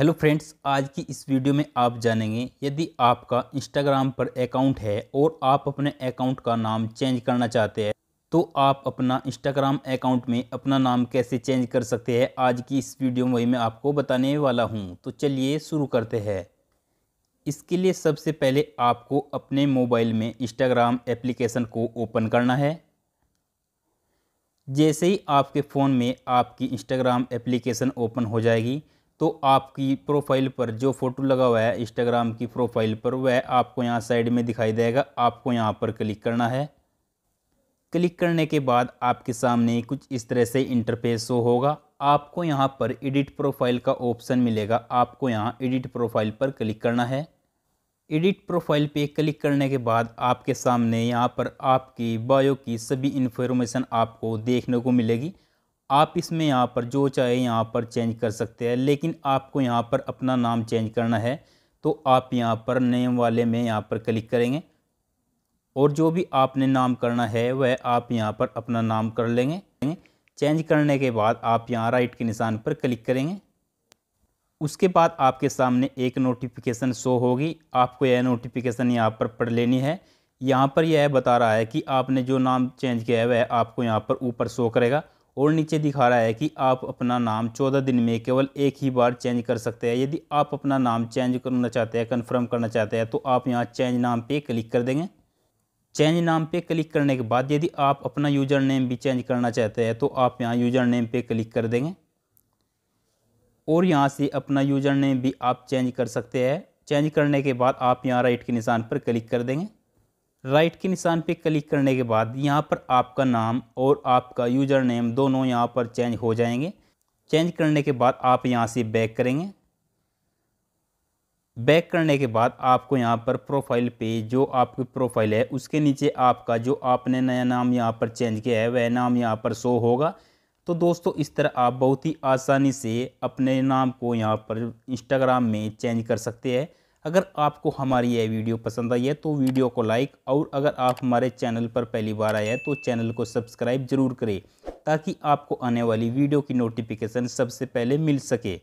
hello friends आज की इस वीडियो में आप जानेंगे यदि आपका इंस्टाग्राम पर अकाउंट है और आप अपने अकाउंट का नाम चेंज करना चाहते हैं तो आप अपना इंस्टाग्राम अकाउंट में अपना नाम कैसे चेंज कर सकते हैं आज की इस वीडियो में वही मैं आपको बताने वाला हूं तो चलिए शुरू करते हैं इसके लिए सबसे पहले आपको अपने मोबाइल में इंस्टाग्राम एप्लीकेशन को ओपन करना है जैसे ही आपके फ़ोन में आपकी इंस्टाग्राम एप्लीकेशन ओपन हो जाएगी तो आपकी प्रोफाइल पर जो फ़ोटो लगा हुआ है इंस्टाग्राम की प्रोफाइल पर वह आपको यहाँ साइड में दिखाई देगा आपको यहाँ पर क्लिक करना है क्लिक करने के बाद आपके सामने कुछ इस तरह से इंटरफेस शो होगा आपको यहाँ पर एडिट प्रोफाइल का ऑप्शन मिलेगा आपको यहाँ एडिट प्रोफाइल पर क्लिक करना है एडिट प्रोफाइल पे क्लिक करने के बाद आपके सामने यहाँ पर आपकी बायो की सभी इन्फॉर्मेशन आपको देखने को मिलेगी आप इसमें यहाँ पर जो चाहे यहाँ पर चेंज कर सकते हैं लेकिन आपको यहाँ पर अपना नाम चेंज करना है तो आप यहाँ पर नेम वाले में यहाँ पर क्लिक करेंगे और जो भी आपने नाम करना है वह आप यहाँ पर अपना नाम कर लेंगे चेंज करने के बाद आप यहाँ राइट के निशान पर क्लिक करेंगे उसके बाद आपके सामने एक नोटिफिकेशन शो होगी आपको यह नोटिफिकेशन यहाँ पर पढ़ लेनी है यहाँ पर यह बता रहा है कि आपने जो नाम चेंज किया है वह आपको यहाँ पर ऊपर शो करेगा और नीचे दिखा रहा है कि आप अपना नाम चौदह दिन में केवल एक ही बार चेंज कर सकते हैं यदि आप अपना नाम चेंज करना चाहते हैं कन्फर्म करना चाहते हैं तो आप यहाँ चेंज नाम पे क्लिक कर देंगे चेंज नाम पे क्लिक करने के बाद यदि आप अपना यूज़र नेम भी चेंज करना चाहते हैं तो आप यहाँ यूज़र नेम पे क्लिक कर देंगे और यहाँ से अपना यूज़र नेम भी आप चेंज कर सकते हैं चेंज करने के बाद आप यहाँ राइट के निशान पर क्लिक कर देंगे राइट के निशान पे क्लिक करने के बाद यहाँ पर आपका नाम और आपका यूज़र नेम दोनों यहाँ पर चेंज हो जाएंगे चेंज करने के बाद आप यहाँ से बैक करेंगे बैक करने के बाद आपको यहाँ पर प्रोफाइल पे जो आपकी प्रोफाइल है उसके नीचे आपका जो आपने नया नाम यहाँ पर चेंज किया है वह नाम यहाँ पर शो होगा तो दोस्तों इस तरह आप बहुत ही आसानी से अपने नाम को यहाँ पर इंस्टाग्राम में चेंज कर सकते हैं अगर आपको हमारी यह वीडियो पसंद आई है तो वीडियो को लाइक और अगर आप हमारे चैनल पर पहली बार आए हैं तो चैनल को सब्सक्राइब जरूर करें ताकि आपको आने वाली वीडियो की नोटिफिकेशन सबसे पहले मिल सके